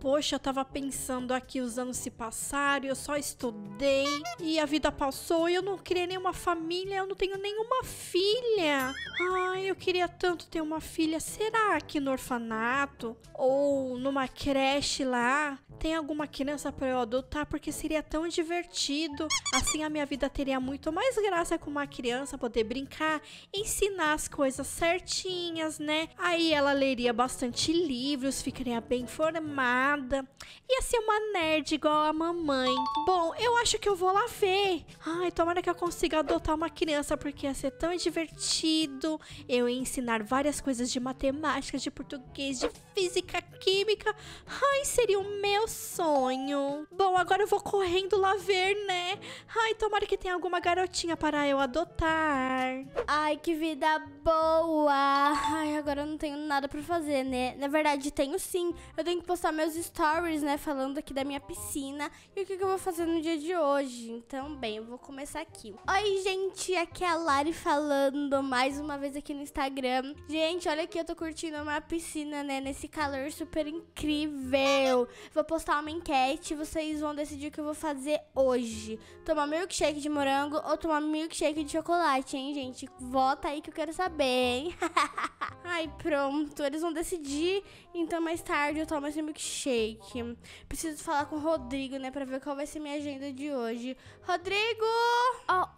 Poxa, eu tava pensando aqui, os anos se passaram, eu só estudei e a vida passou e eu não criei nenhuma família, eu não tenho nenhuma filha. Ai, eu queria tanto ter uma filha. Será que no orfanato ou numa creche lá tem alguma criança para eu adotar porque seria tão divertido. Assim a minha vida teria muito mais graça com uma criança poder brincar, ensinar as coisas certinhas, né? Aí ela leria bastante livros, ficaria bem formada Ia ser uma nerd igual a mamãe. Bom, eu acho que eu vou lá ver. Ai, tomara que eu consiga adotar uma criança porque ia ser tão divertido. Eu ia ensinar várias coisas de matemática, de português, de física, química. Ai, seria o meu sonho. Bom, agora eu vou correndo lá ver, né? Ai, tomara que tenha alguma garotinha para eu adotar. Ai, que vida boa. Ai, agora eu não tenho nada para fazer, né? Na verdade, tenho sim. Eu tenho que postar meus stories, né? Falando aqui da minha piscina e o que, que eu vou fazer no dia de hoje. Então, bem, eu vou começar aqui. Oi, gente. Aqui é a Lari falando mais uma vez aqui no Instagram. Gente, olha aqui, eu tô curtindo uma piscina, né? Nesse calor super incrível. Vou postar postar uma enquete, vocês vão decidir o que eu vou fazer hoje. Tomar milkshake de morango ou tomar milkshake de chocolate, hein, gente? Vota aí que eu quero saber, hein? Ai, pronto, eles vão decidir. Então mais tarde eu tomo esse milkshake. Preciso falar com o Rodrigo, né, pra ver qual vai ser minha agenda de hoje. Rodrigo!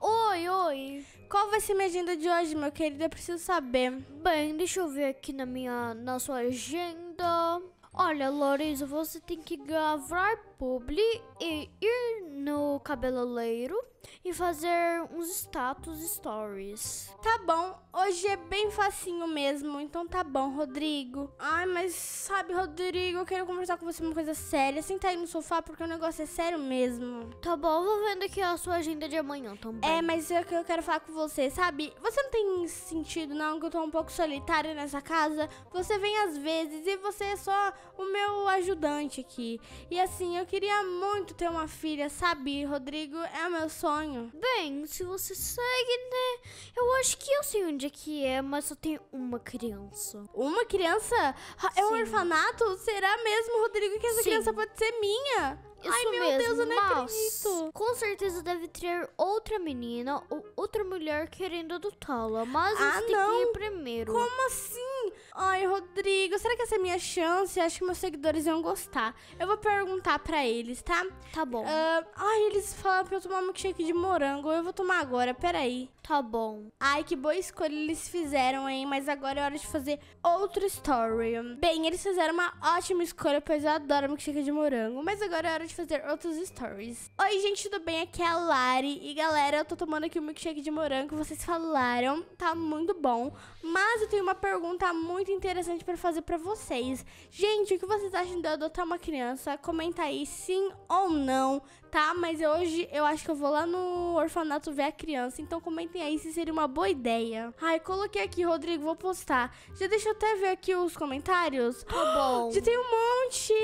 Oh, oi, oi. Qual vai ser minha agenda de hoje, meu querido? Eu preciso saber. Bem, deixa eu ver aqui na minha na sua agenda. Olha, Lorenzo, você tem que gravar publi e ir no cabeleireiro e fazer uns status stories. Tá bom, hoje é bem facinho mesmo, então tá bom, Rodrigo. Ai, mas sabe, Rodrigo, eu quero conversar com você uma coisa séria. Senta aí no sofá porque o negócio é sério mesmo. Tá bom, vou vendo aqui a sua agenda de amanhã também. É, mas é que eu quero falar com você, sabe? Você não tem sentido não que eu tô um pouco solitária nessa casa? Você vem às vezes e você é só o meu ajudante aqui. E assim, eu queria muito ter uma filha, sabe, Rodrigo? É o meu sonho sonho? Bem, se você segue, né? Eu acho que eu sei onde é que é, mas só tem uma criança. Uma criança? É um orfanato? Será mesmo, Rodrigo, que essa Sim. criança pode ser minha? Isso Ai, meu mesmo, Deus, eu não acredito. Com certeza deve ter outra menina ou outra mulher querendo adotá-la. Mas ah, tem que ir primeiro. Como assim? Ai, Rodrigo, será que essa é a minha chance? Acho que meus seguidores iam gostar. Eu vou perguntar para eles, tá? Tá bom. Uh, ai, eles falaram pra eu tomar um milkshake de morango. Eu vou tomar agora, peraí. Tá bom. Ai, que boa escolha eles fizeram, hein? Mas agora é hora de fazer outro story. Bem, eles fizeram uma ótima escolha, pois eu adoro milkshake de morango. Mas agora é hora de fazer outros stories. Oi, gente, tudo bem? Aqui é a Lari. E, galera, eu tô tomando aqui o um milkshake de morango. Vocês falaram, tá muito bom. Mas eu tenho uma pergunta muito interessante pra fazer pra vocês. Gente, o que vocês acham de eu adotar uma criança? Comenta aí sim ou não. Tá, mas hoje eu acho que eu vou lá no orfanato ver a criança. Então comentem aí se seria uma boa ideia. Ai, coloquei aqui, Rodrigo, vou postar. Já deixa eu até ver aqui os comentários. Tá bom. Já tem um monte!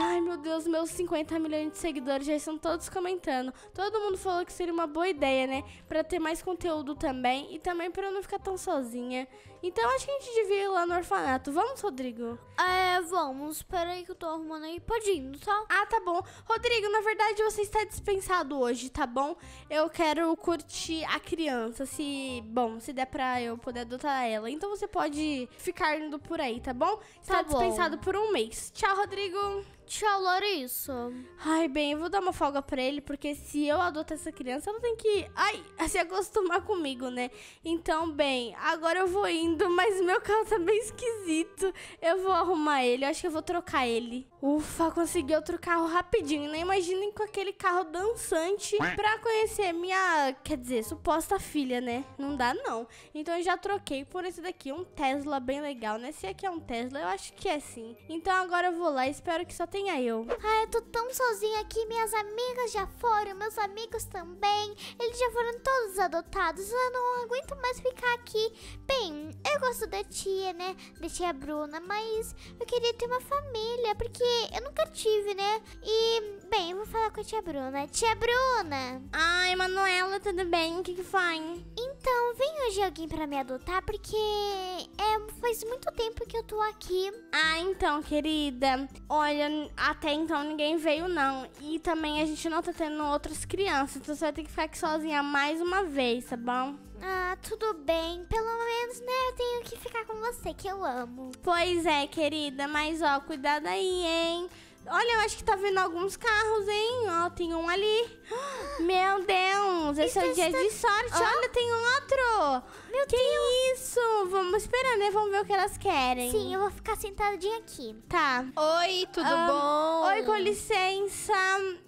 Ai, meu Deus, meus 50 milhões de seguidores já estão todos comentando. Todo mundo falou que seria uma boa ideia, né? Pra ter mais conteúdo também e também pra eu não ficar tão sozinha. Então acho que a gente devia ir lá no orfanato. Vamos, Rodrigo? É, vamos. Espera aí que eu tô arrumando aí. Pode ir, tá? Ah, tá bom. Rodrigo, na verdade você está dispensado hoje, tá bom? Eu quero curtir a criança, se... Bom, se der pra eu poder adotar ela. Então você pode ficar indo por aí, tá bom? Está tá, tá dispensado bom. por um mês. Tchau, Rodrigo. Tchau, Larissa. Ai, bem, eu vou dar uma folga pra ele, porque se eu adoto essa criança, ela tem que ai, se acostumar comigo, né? Então, bem, agora eu vou indo, mas meu carro tá bem esquisito. Eu vou arrumar ele, eu acho que eu vou trocar ele. Ufa, consegui outro carro rapidinho, né? Imaginem com aquele carro dançante pra conhecer minha, quer dizer, suposta filha, né? Não dá, não. Então, eu já troquei por esse daqui, um Tesla bem legal, né? Se aqui é, é um Tesla, eu acho que é sim. Então, agora eu vou lá, espero que só tenha eu. Ai, ah, eu tô tão sozinha aqui. Minhas amigas já foram, meus amigos também. Eles já foram todos adotados. Eu não aguento mais ficar aqui. Bem, eu gosto da tia, né? Da tia Bruna, mas eu queria ter uma família, porque eu nunca tive, né? E, bem, eu vou falar com a tia Bruna. Tia Bruna! Ai, Manuela, tudo bem? O que, que foi? Então, então, vem hoje alguém para me adotar, porque é, faz muito tempo que eu tô aqui. Ah, então, querida. Olha, até então ninguém veio, não. E também a gente não tá tendo outras crianças, então você vai ter que ficar aqui sozinha mais uma vez, tá bom? Ah, tudo bem. Pelo menos, né, eu tenho que ficar com você, que eu amo. Pois é, querida, mas ó, cuidado aí, hein? Olha, eu acho que tá vendo alguns carros, hein? Ó, tem um ali. Meu Deus, esse isso é o então dia está... de sorte. Olha, tem outro. Meu que Deus. isso? Vamos esperar, né? Vamos ver o que elas querem. Sim, eu vou ficar sentadinha aqui. Tá. Oi, tudo um, bom? Oi, com licença.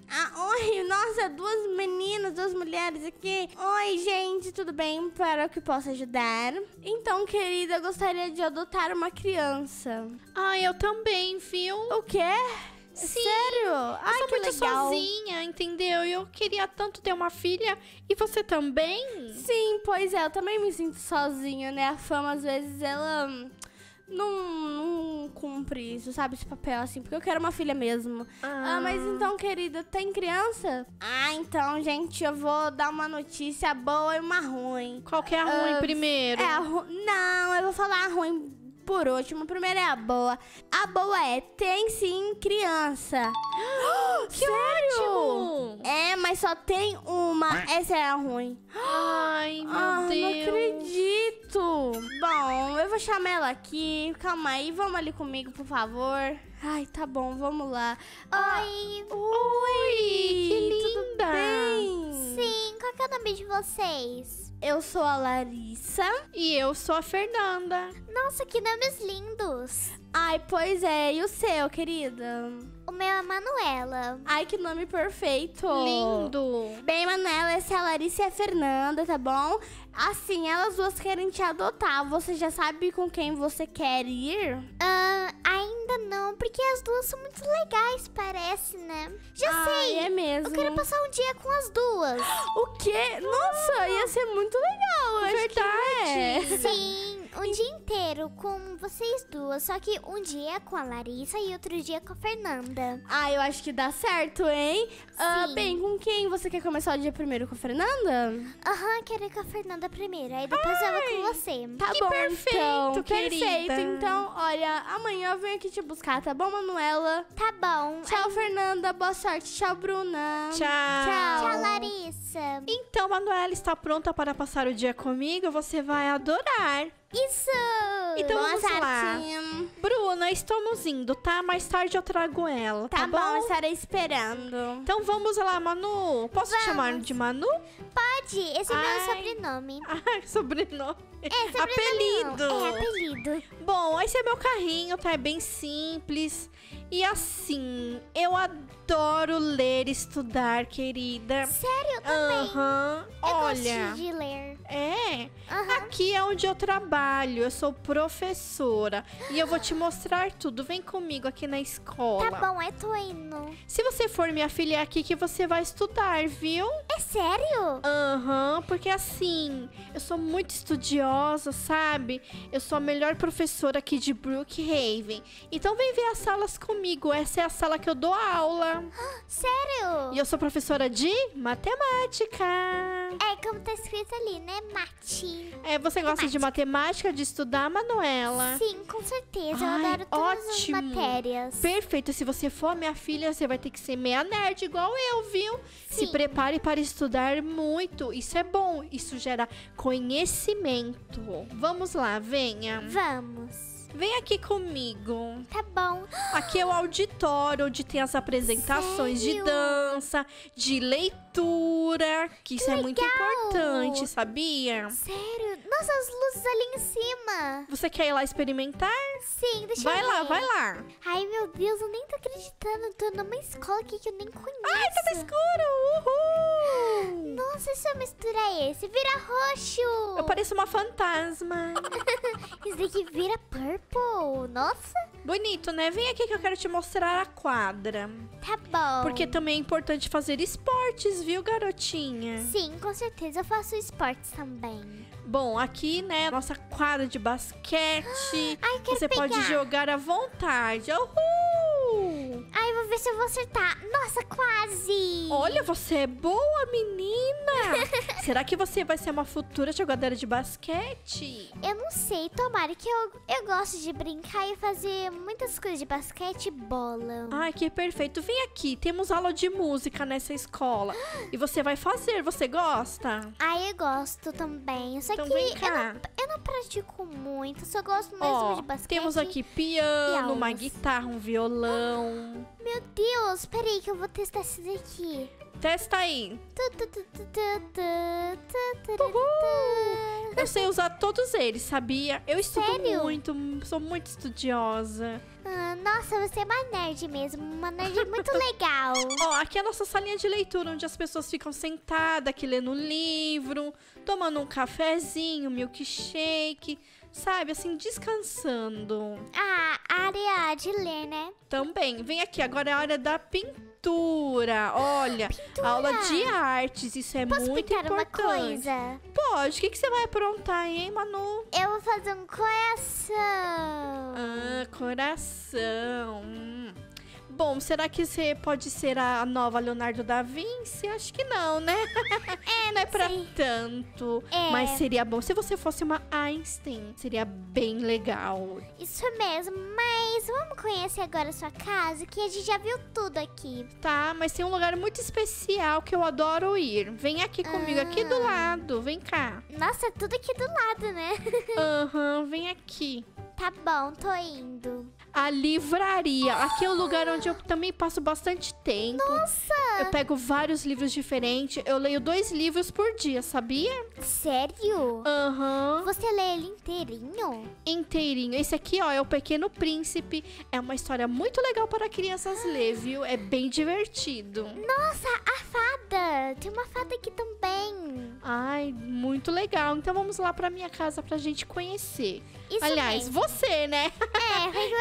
Ah, oi, nossa, duas meninas, duas mulheres aqui. Oi, gente, tudo bem? Para o que posso ajudar? Então, querida, gostaria de adotar uma criança. Ah, eu também, viu? O quê? Sim, Sério? Ai, eu sou muito legal. sozinha, entendeu? Eu queria tanto ter uma filha. E você também? Sim, pois é, eu também me sinto sozinha, né? A fama às vezes ela não, não cumpre isso, sabe? Esse papel assim, porque eu quero uma filha mesmo. Ah. ah, mas então, querida, tem criança? Ah, então, gente, eu vou dar uma notícia boa e uma ruim. Qual que é a ah, ruim primeiro? É a ru... Não, eu vou falar a ruim por último. A primeira é a boa. A boa é: tem sim criança. que Sério? ótimo! É, mas só tem uma. Essa é a ruim. Ah! Ai, meu ah, Deus. não acredito. Bom, eu vou chamar ela aqui. Calma aí, vamos ali comigo, por favor. Ai, tá bom, vamos lá. Oi. Ah, oi, que linda. Tudo bem? Sim, qual que é o nome de vocês? Eu sou a Larissa. E eu sou a Fernanda. Nossa, que nomes lindos. Ai, pois é. E o seu, querida? meu é Manuela. Ai, que nome perfeito. Lindo. Bem, Manuela, essa é a Larissa e a Fernanda, tá bom? Assim, elas duas querem te adotar. Você já sabe com quem você quer ir? Ah, uh, ainda não, porque as duas são muito legais, parece, né? Já Ai, sei. é mesmo. Eu quero passar um dia com as duas. O quê? Nossa, ia ser muito legal. Eu Verdade. acho que é. Sim um dia inteiro com vocês duas, só que um dia com a Larissa e outro dia com a Fernanda. Ah, eu acho que dá certo, hein? Ah, bem, com quem você quer começar o dia primeiro? Com a Fernanda? Aham, quero ir com a Fernanda primeiro, aí depois eu vou com você. Tá que bom, perfeito, então, querida. perfeito. Então, olha, amanhã eu venho aqui te buscar, tá bom, Manuela? Tá bom. Tchau, Fernanda. Boa sorte. Tchau, Bruna. Tchau. Tchau. Tchau, Larissa. Então, Manuela está pronta para passar o dia comigo? Você vai adorar. Isso! Então Boa vamos lá. Bruna, estamos indo, tá? Mais tarde eu trago ela, tá, tá bom? bom? estarei esperando. Então vamos lá, Manu. Posso vamos. te chamar de Manu? Pode, esse é Ai. é meu sobrenome. Ah, sobrenome. É, sobrenome. Apelido. É, apelido. Bom, esse é meu carrinho, tá? É bem simples. E assim, eu adoro ler e estudar, querida. Sério, eu também. Aham. Uhum. Olha. Gosto de ler. É. Uhum. Aqui é onde eu trabalho. Eu sou professora e eu vou te mostrar tudo. Vem comigo aqui na escola. Tá bom, eu tô indo. Se você for minha filha é aqui que você vai estudar, viu? É sério? Aham, uhum, porque assim, eu sou muito estudiosa, sabe? Eu sou a melhor professora aqui de Brookhaven. Então vem ver as salas comigo comigo. Essa é a sala que eu dou aula. Sério? E eu sou professora de matemática. É como tá escrito ali, né? Mate. É, você gosta matemática. de matemática, de estudar, Manuela? Sim, com certeza. Ai, eu adoro todas ótimo. as matérias. Perfeito. Se você for minha filha, você vai ter que ser meia nerd igual eu, viu? Sim. Se prepare para estudar muito. Isso é bom. Isso gera conhecimento. Vamos lá, venha. Vamos. Vem aqui comigo. Tá bom. Aqui é o auditório onde tem as apresentações Sério? de dança, de leitura pintura, que, que isso é legal. é muito importante, sabia? Sério? Nossa, as luzes ali em cima. Você quer ir lá experimentar? Sim, deixa vai eu Vai lá, vai lá. Ai, meu Deus, eu nem tô acreditando. Eu tô numa escola aqui que eu nem conheço. Ai, tá escuro, uhul. Nossa, essa é mistura é esse? Vira roxo. Eu pareço uma fantasma. Isso daqui vira purple. Nossa. Bonito, né? Vem aqui que eu quero te mostrar a quadra. Tá bom. Porque também é importante fazer esportes, viu, garotinha? Sim, com certeza eu faço esportes também. Bom, aqui, né, nossa quadra de basquete. Ai, quero Você pegar. pode jogar à vontade. Uhul! Vamos ver se eu vou acertar. Nossa, quase! Olha, você é boa, menina! Será que você vai ser uma futura jogadora de basquete? Eu não sei, tomara que eu, eu gosto de brincar e fazer muitas coisas de basquete e bola. Ai, que perfeito. Vem aqui, temos aula de música nessa escola. e você vai fazer, você gosta? Ai, eu gosto também. Só então que vem cá. Eu, não, eu não pratico muito, só gosto mesmo de basquete. Temos aqui piano, uma guitarra, um violão. Meu Deus, peraí que eu vou testar isso daqui. Testa aí. Uhul. Eu sei usar todos eles, sabia? Eu estudo Sério? muito, sou muito estudiosa. Ah, nossa, você é uma nerd mesmo, uma nerd muito legal. Ó, aqui é a nossa salinha de leitura, onde as pessoas ficam sentadas aqui lendo livro, tomando um cafezinho, milkshake sabe, assim, descansando. Ah, área de ler, né? Também. Vem aqui, agora é a área da pintura. Olha, pintura. aula de artes, isso é Posso muito pintar importante. Uma coisa? Pode, o que, que você vai aprontar, hein, Manu? Eu vou fazer um coração. Ah, coração. Hum. Bom, será que você pode ser a nova Leonardo da Vinci? Acho que não, né? É, não é pra sei. tanto. É. Mas seria bom. Se você fosse uma Einstein, seria bem legal. Isso mesmo, mas vamos conhecer agora a sua casa, que a gente já viu tudo aqui. Tá, mas tem um lugar muito especial que eu adoro ir. Vem aqui comigo, ah. aqui do ah. lado. Vem cá. Nossa, tudo aqui do lado, né? Aham, uhum, vem aqui. Tá bom, tô indo a livraria. Aqui é um lugar onde eu também passo bastante tempo. Nossa! Eu pego vários livros diferentes. Eu leio dois livros por dia, sabia? Sério? Aham. Uhum. Você lê ele inteirinho? Inteirinho. Esse aqui, ó, é o Pequeno Príncipe. É uma história muito legal para crianças ler, viu? É bem divertido. Nossa, a fada! Tem uma fada aqui também. Ai, muito legal. Então vamos lá para minha casa para a gente conhecer. Isso Aliás, mesmo. você, né?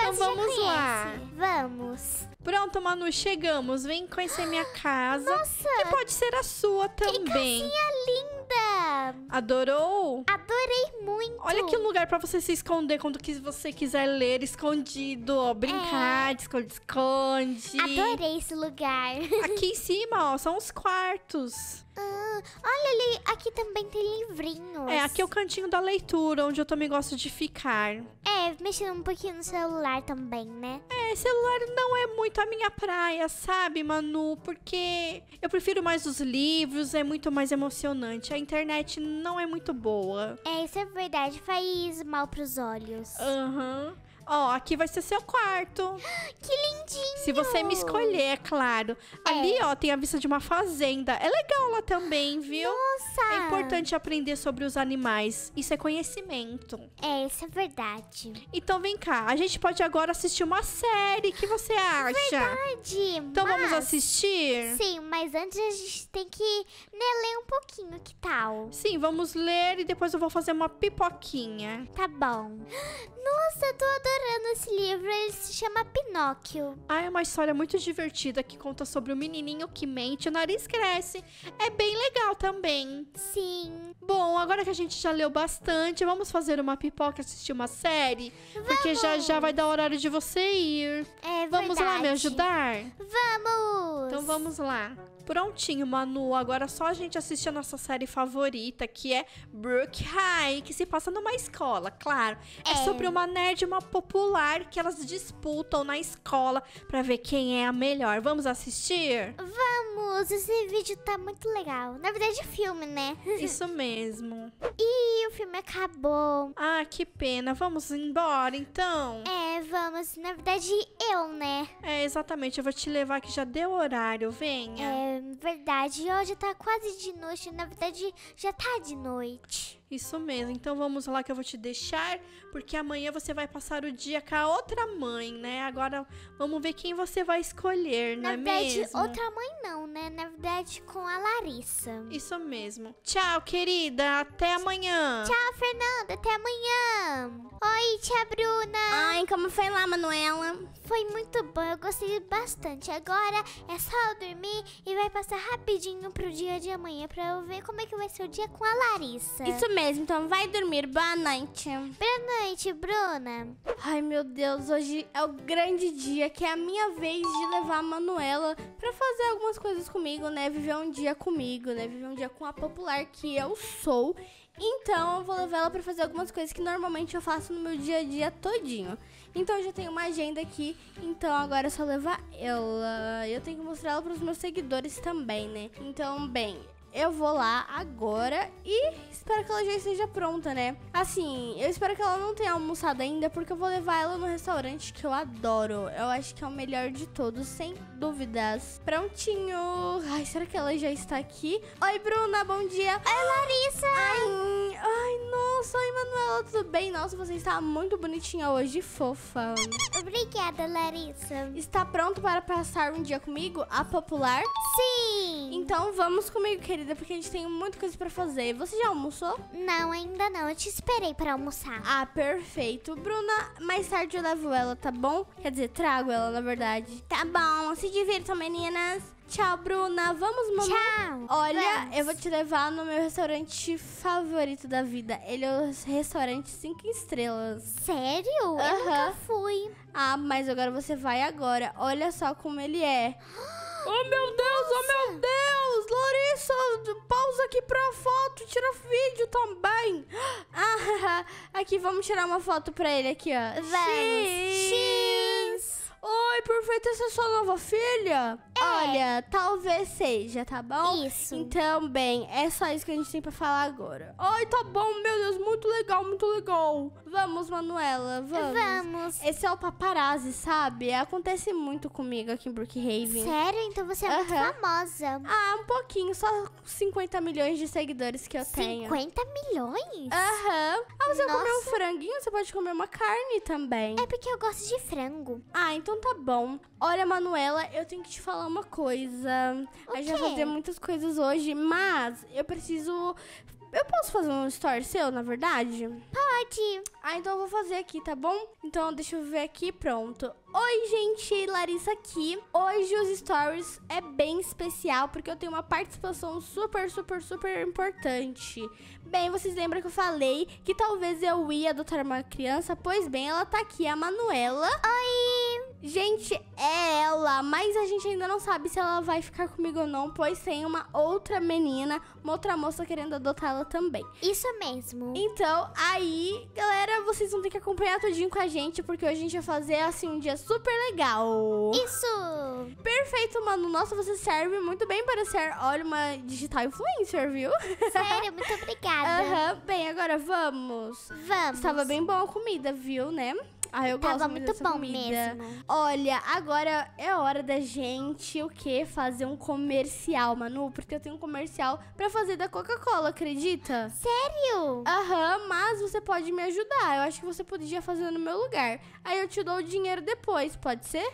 É, vamos vamos conhece. lá. Vamos. Pronto, Manu, chegamos. Vem conhecer minha casa. Nossa! Que pode ser a sua também. Que casinha linda! Adorou? Adorei muito. Olha que lugar pra você se esconder quando você quiser ler escondido. Ó, brincar, é. esconde, esconde. Adorei esse lugar. Aqui em cima, ó, são os quartos. Ah, olha ali, aqui também tem livrinhos. É, aqui é o cantinho da leitura, onde eu também gosto de ficar. É, mexendo um pouquinho no celular também, né? É, celular não é muito a minha praia, sabe, Manu? Porque eu prefiro mais os livros, é muito mais emocionante. A internet não é muito boa. É, isso é verdade, faz mal pros olhos. Aham. Uhum. Ó, aqui vai ser seu quarto. Que lindinho! Se você me escolher, é claro. É. Ali, ó, tem a vista de uma fazenda. É legal lá também, viu? Nossa! É importante aprender sobre os animais. Isso é conhecimento. É, isso é verdade. Então vem cá, a gente pode agora assistir uma série. O que você acha? Verdade! Então mas... vamos assistir? Sim, mas antes a gente tem que né, ler um pouquinho, que tal? Sim, vamos ler e depois eu vou fazer uma pipoquinha. Tá bom. Nossa, eu tô adorando adorando esse livro, ele se chama Pinóquio. Ah, é uma história muito divertida que conta sobre o um menininho que mente e o nariz cresce. É bem legal também. Sim. Bom, agora que a gente já leu bastante, vamos fazer uma pipoca e assistir uma série? Vamos. Porque já já vai dar horário de você ir. É vamos verdade. lá me ajudar? Vamos! Então vamos lá. Prontinho, Manu. Agora só a gente assistir a nossa série favorita, que é Brook High, que se passa numa escola, claro. É, é. sobre uma nerd e uma popular que elas disputam na escola para ver quem é a melhor. Vamos assistir? Vamos! Esse vídeo tá muito legal. Na verdade, é filme, né? Isso mesmo. E o filme acabou. Ah, que pena. Vamos embora, então? É, vamos. Na verdade, eu, né? É, exatamente. Eu vou te levar que já deu horário. Venha. É, Hum, verdade, hoje tá quase de noite. Na verdade, já tá de noite. Isso mesmo. Então vamos lá que eu vou te deixar, porque amanhã você vai passar o dia com a outra mãe, né? Agora vamos ver quem você vai escolher, não Na é verdade, mesmo? outra mãe não, né? Na verdade, com a Larissa. Isso mesmo. Tchau, querida. Até amanhã. Tchau, Fernanda. Até amanhã. Oi, tia Bruna. Ai, como foi lá, Manuela? Foi muito bom. Eu gostei bastante. Agora é só eu dormir e vai passar rapidinho pro dia de amanhã pra eu ver como é que vai ser o dia com a Larissa. Isso mesmo mesmo, então vai dormir. Boa noite. Boa noite, Bruna. Ai, meu Deus, hoje é o grande dia, que é a minha vez de levar a Manuela pra fazer algumas coisas comigo, né? Viver um dia comigo, né? Viver um dia com a popular que eu sou. Então, eu vou levar ela pra fazer algumas coisas que normalmente eu faço no meu dia a dia todinho. Então, eu já tenho uma agenda aqui, então agora é só levar ela. Eu tenho que mostrar ela pros meus seguidores também, né? Então, bem, eu vou lá agora e espero que ela já esteja pronta, né? Assim, eu espero que ela não tenha almoçado ainda, porque eu vou levar ela no restaurante que eu adoro. Eu acho que é o melhor de todos, sem dúvidas. Prontinho! Ai, será que ela já está aqui? Oi, Bruna, bom dia! Oi, Larissa! Ai, sou a Emanuela, tudo bem? Nossa, você está muito bonitinha hoje, fofa. Obrigada, Larissa. Está pronto para passar um dia comigo, a popular? Sim! Então vamos comigo, querida, porque a gente tem muita coisa para fazer. Você já almoçou? Não, ainda não. Eu te esperei para almoçar. Ah, perfeito. Bruna, mais tarde eu levo ela, tá bom? Quer dizer, trago ela, na verdade. Tá bom, se divirtam, meninas. Tchau, Bruna. Vamos, mamãe. Tchau. Olha, vamos. eu vou te levar no meu restaurante favorito da vida. Ele é o restaurante 5 estrelas. Sério? Uhum. Eu nunca fui. Ah, mas agora você vai agora. Olha só como ele é. Oh, meu Deus! Nossa. Oh, meu Deus! Larissa, pausa aqui pra foto. Tira vídeo também. Ah, aqui, vamos tirar uma foto pra ele aqui, ó. Vamos. Xiii. Xiii. Oi, perfeita, essa é sua nova filha? É. Olha, talvez seja, tá bom? Isso. Então, bem, é só isso que a gente tem pra falar agora. Ai, tá bom, meu Deus, muito legal, muito legal. Vamos, Manuela, vamos. Vamos. Esse é o paparazzi, sabe? Acontece muito comigo aqui em Brookhaven. Sério? Então você é uhum. muito famosa. Ah, um pouquinho. Só 50 milhões de seguidores que eu 50 tenho. 50 milhões? Aham. Uhum. Ah, você Nossa. comer um franguinho, você pode comer uma carne também. É porque eu gosto de frango. Ah, então tá bom. Olha, Manuela, eu tenho que te falar uma coisa. O a gente vai fazer muitas coisas hoje, mas eu preciso eu posso fazer um story seu, na verdade? Pode. Ah, então eu vou fazer aqui, tá bom? Então deixa eu ver aqui, pronto. Oi, gente, Larissa aqui. Hoje os stories é bem especial porque eu tenho uma participação super, super, super importante. Bem, vocês lembram que eu falei que talvez eu ia adotar uma criança? Pois bem, ela tá aqui, a Manuela. Oi! Gente, é ela, mas a gente ainda não sabe se ela vai ficar comigo ou não, pois tem uma outra menina, uma outra moça querendo adotá-la também. Isso mesmo. Então, aí, galera, vocês vão ter que acompanhar tudinho com a gente, porque hoje a gente vai fazer, assim, um dia super legal. Isso! Perfeito, mano. Nossa, você serve muito bem para ser, olha, uma digital influencer, viu? Sério, muito obrigada. Aham, uhum. bem, agora vamos. Vamos. Estava bem boa a comida, viu, né? Ah, eu Tava gosto muito, muito bom comida. mesmo. Olha, agora é hora da gente o quê? Fazer um comercial, Manu, porque eu tenho um comercial para fazer da Coca-Cola, acredita? Sério? Aham, uhum, mas você pode me ajudar. Eu acho que você podia fazer no meu lugar. Aí eu te dou o dinheiro depois, pode ser?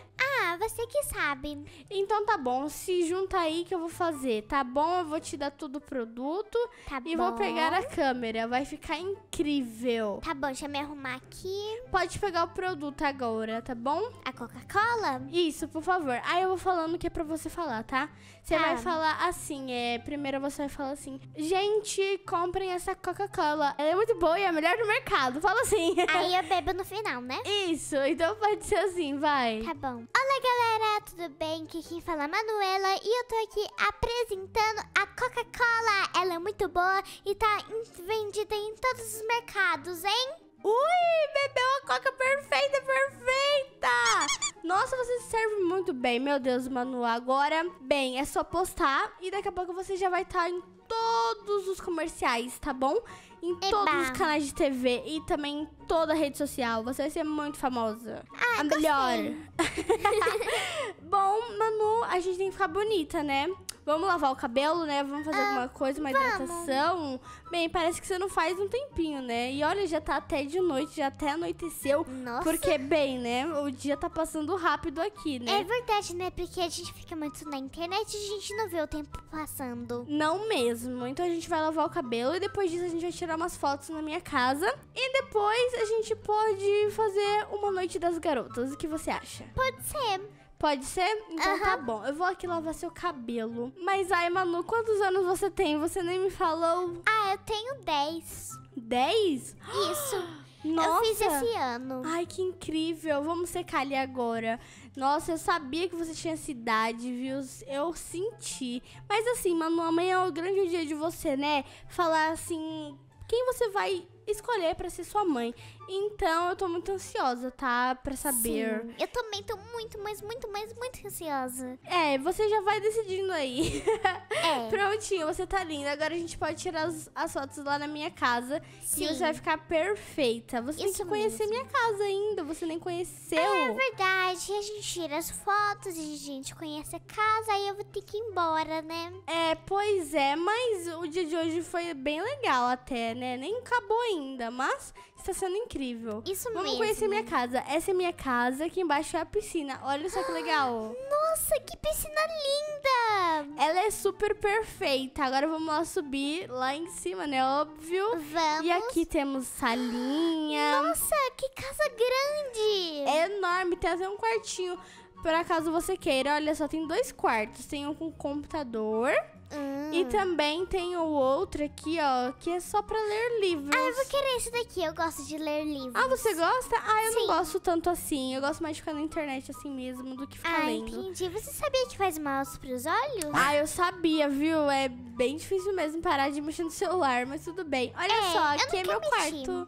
Ah, você que sabe. Então tá bom, se junta aí que eu vou fazer, tá bom? Eu vou te dar todo o produto tá e bom. vou pegar a câmera. Vai ficar incrível. Tá bom, deixa eu me arrumar aqui. Pode pegar o produto agora, tá bom? A Coca-Cola? Isso, por favor. Aí eu vou falando que é pra você falar, tá? Você ah. vai falar assim, é... Primeiro você vai falar assim, gente, comprem essa Coca-Cola. Ela é muito boa e é a melhor do mercado. Fala assim. Aí eu bebo no final, né? Isso, então pode ser assim, vai. Tá bom. Olá, galera, tudo bem? Aqui quem fala é a Manuela e eu tô aqui apresentando a Coca-Cola. Ela é muito boa e tá vendida em todos os mercados, hein? Ui, bebeu a coca perfeita, perfeita! Nossa, você serve muito bem, meu Deus, Manu. Agora, bem, é só postar e daqui a pouco você já vai estar em todos os comerciais, tá bom? Em Eba. todos os canais de TV e também em toda a rede social. Você vai ser muito famosa. Ah, a melhor. bom, Manu, a gente tem que ficar bonita, né? Vamos lavar o cabelo, né? Vamos fazer ah, alguma coisa, uma vamos. hidratação. Bem, parece que você não faz um tempinho, né? E olha, já tá até de noite, já até anoiteceu. Nossa. Porque, bem, né? O dia tá passando rápido aqui, né? É verdade, né? Porque a gente fica muito na internet e a gente não vê o tempo passando. Não mesmo. Então a gente vai lavar o cabelo e depois disso a gente vai tirar umas fotos na minha casa. E depois a gente pode fazer uma noite das garotas. O que você acha? Pode ser. Pode ser? Então tá bom. Eu vou aqui lavar seu cabelo. Mas ai, Manu, quantos anos você tem? Você nem me falou. Ah, eu tenho 10. 10? Isso. Nossa. Eu fiz esse ano. Ai, que incrível. Vamos secar ali agora. Nossa, eu sabia que você tinha essa idade, viu? Eu senti. Mas assim, Manu, amanhã é o grande dia de você, né? Falar assim, quem você vai escolher para ser sua mãe. Então eu tô muito ansiosa, tá? Pra saber. Sim, eu também tô muito, mas muito, mas muito ansiosa. É, você já vai decidindo aí. É. Prontinho, você tá linda. Agora a gente pode tirar as, as fotos lá na minha casa Sim. e você vai ficar perfeita. Você Isso tem que conhecer mesmo. minha casa ainda, você nem conheceu. É verdade, a gente tira as fotos, a gente conhece a casa, aí eu vou ter que ir embora, né? É, pois é, mas o dia de hoje foi bem legal até, né? Nem acabou ainda ainda, mas está sendo incrível. Isso Vamos mesmo. Vamos conhecer minha casa. Essa é minha casa, aqui embaixo é a piscina. Olha só que legal. Nossa, que piscina linda! Ela é super perfeita. Agora vamos lá subir lá em cima, né? Óbvio. Vamos. E aqui temos salinha. Nossa, que casa grande! É enorme, tem até um quartinho. Por acaso você queira, olha só, tem dois quartos. Tem um com computador Hum. E também tem o outro aqui, ó, que é só pra ler livros. Ah, eu vou querer esse daqui, eu gosto de ler livros. Ah, você gosta? Ah, eu Sim. não gosto tanto assim. Eu gosto mais de ficar na internet assim mesmo do que ficar ah, lendo. entendi. Você sabia que faz mal pros olhos? Ah, eu sabia, viu? É bem difícil mesmo parar de mexer no celular, mas tudo bem. Olha é, só, aqui é meu quarto.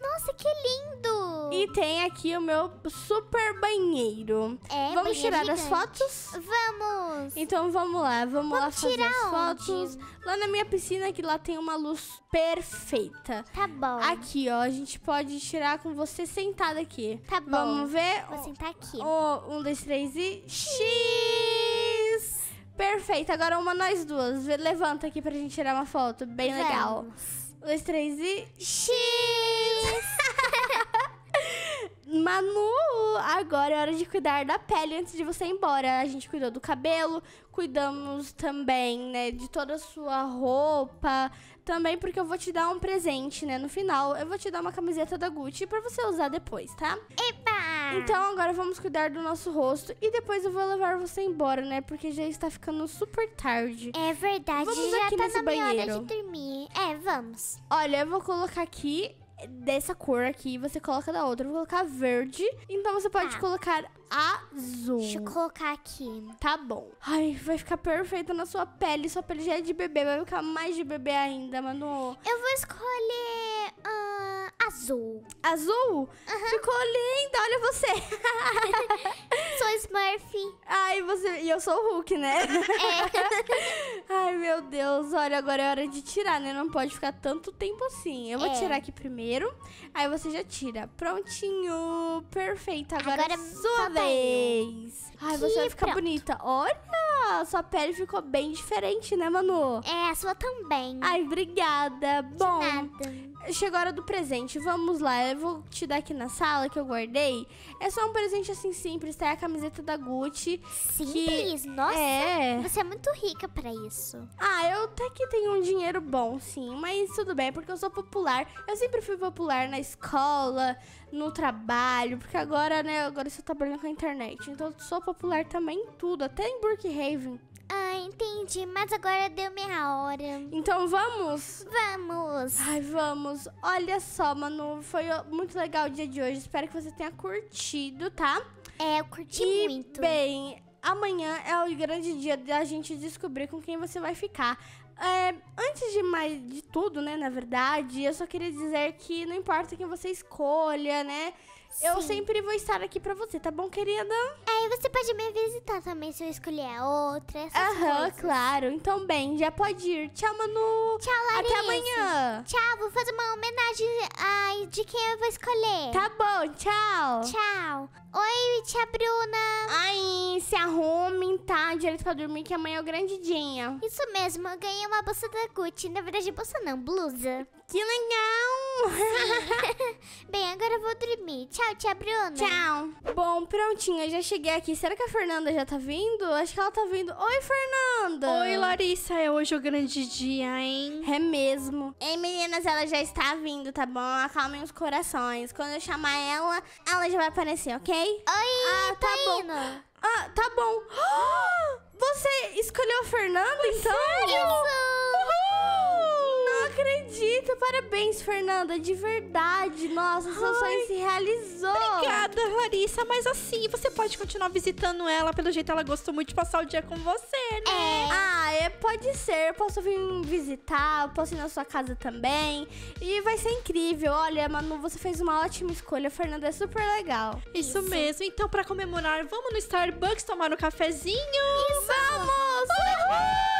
Nossa, que lindo! E tem aqui o meu super banheiro. É, Vamos tirar gigante. as fotos? Vamos! Então vamos lá, vamos, vamos lá fazer tirar as fotos. Lá na minha piscina, que lá tem uma luz perfeita. Tá bom. Aqui, ó, a gente pode tirar com você sentada aqui. Tá bom. Vamos ver? Vou sentar aqui. Um, um dois, três e... X! Perfeito, agora uma nós duas. Levanta aqui pra gente tirar uma foto. Bem Vamos. legal. Um, dois, três e... X! Manu, agora é hora de cuidar da pele antes de você ir embora. A gente cuidou do cabelo, cuidamos também, né, de toda a sua roupa. Também porque eu vou te dar um presente, né, no final. Eu vou te dar uma camiseta da Gucci pra você usar depois, tá? Epa! Então agora vamos cuidar do nosso rosto e depois eu vou levar você embora, né? Porque já está ficando super tarde. É verdade, vamos já aqui tá nesse na banheiro. minha hora de dormir. É, vamos. Olha, eu vou colocar aqui dessa cor aqui, você coloca da outra. Eu vou colocar verde. Então você pode tá. colocar azul. Deixa eu colocar aqui. Tá bom. Ai, vai ficar perfeito na sua pele. Sua pele já é de bebê, vai ficar mais de bebê ainda, Manu. Eu vou escolher. Hum azul. Azul? Uhum. Ficou linda, olha você. sou Smurf. Ai, você... E eu sou o Hulk, né? É. Ai, meu Deus. Olha, agora é hora de tirar, né? Não pode ficar tanto tempo assim. Eu vou é. tirar aqui primeiro. Aí você já tira. Prontinho. Perfeito. Agora, agora é sua tá vez. Ai, você vai ficar pronto. bonita. Olha, sua pele ficou bem diferente, né, Manu? É, a sua também. Ai, obrigada. De Bom, chegou a hora do presente. Vamos lá, eu vou te dar aqui na sala que eu guardei. É só um presente assim simples, tá? É a camiseta da Gucci. Simples? Que... Nossa, é... você é muito rica para isso. Ah, eu até que tenho um dinheiro bom, sim. Mas tudo bem, porque eu sou popular. Eu sempre fui popular na escola, no trabalho, porque agora, né, agora eu estou trabalhando com a internet. Então eu sou popular também em tudo, até em Brookhaven. Ah, entendi, mas agora deu minha hora. Então vamos? Vamos! Ai, vamos. Olha só, Manu, foi muito legal o dia de hoje. Espero que você tenha curtido, tá? É, eu curti e, muito. Bem, amanhã é o grande dia da gente descobrir com quem você vai ficar. É, antes de mais de tudo, né, na verdade, eu só queria dizer que não importa quem você escolha, né? Eu sempre vou estar aqui pra você, tá bom, querida? É, você pode me visitar também se eu escolher a outra, essas Aham, claro. Então, bem, já pode ir. Tchau, Manu. Tchau, Larissa. Até amanhã. Tchau, vou fazer uma homenagem ai, de quem eu vou escolher. Tá bom, tchau. Tchau. Oi, tia Bruna. Ai, se arrumem, tá? Direito pra dormir, que amanhã é o grande dia. Isso mesmo, eu ganhei uma bolsa da Gucci. Na verdade, bolsa não, blusa. Que legal! Bem, agora eu vou dormir. Tchau, tia Bruna. Tchau. Bom, prontinho, eu já cheguei aqui. Será que a Fernanda já tá vindo? Acho que ela tá vindo. Oi, Fernanda. Oi, Larissa. É hoje o grande dia, hein? É mesmo. Ei, meninas, ela já está vindo, tá bom? Acalmem os corações. Quando eu chamar ela, ela já vai aparecer, ok? Oi, ah, tá, tá bom. Indo. Ah, tá bom. Você escolheu a Fernanda, então? Sério? Uhul! acredito! Parabéns, Fernanda, de verdade. Nossa, seu Ai, sonho se realizou. Obrigada, Larissa. Mas assim, você pode continuar visitando ela. Pelo jeito, ela gostou muito de passar o dia com você, né? É. Ah, é, pode ser. Eu posso vir visitar, posso ir na sua casa também. E vai ser incrível. Olha, Manu, você fez uma ótima escolha. A Fernanda é super legal. Isso, Isso. mesmo. Então, para comemorar, vamos no Starbucks tomar um cafezinho? Isso. Vamos! Uhul! Uhul!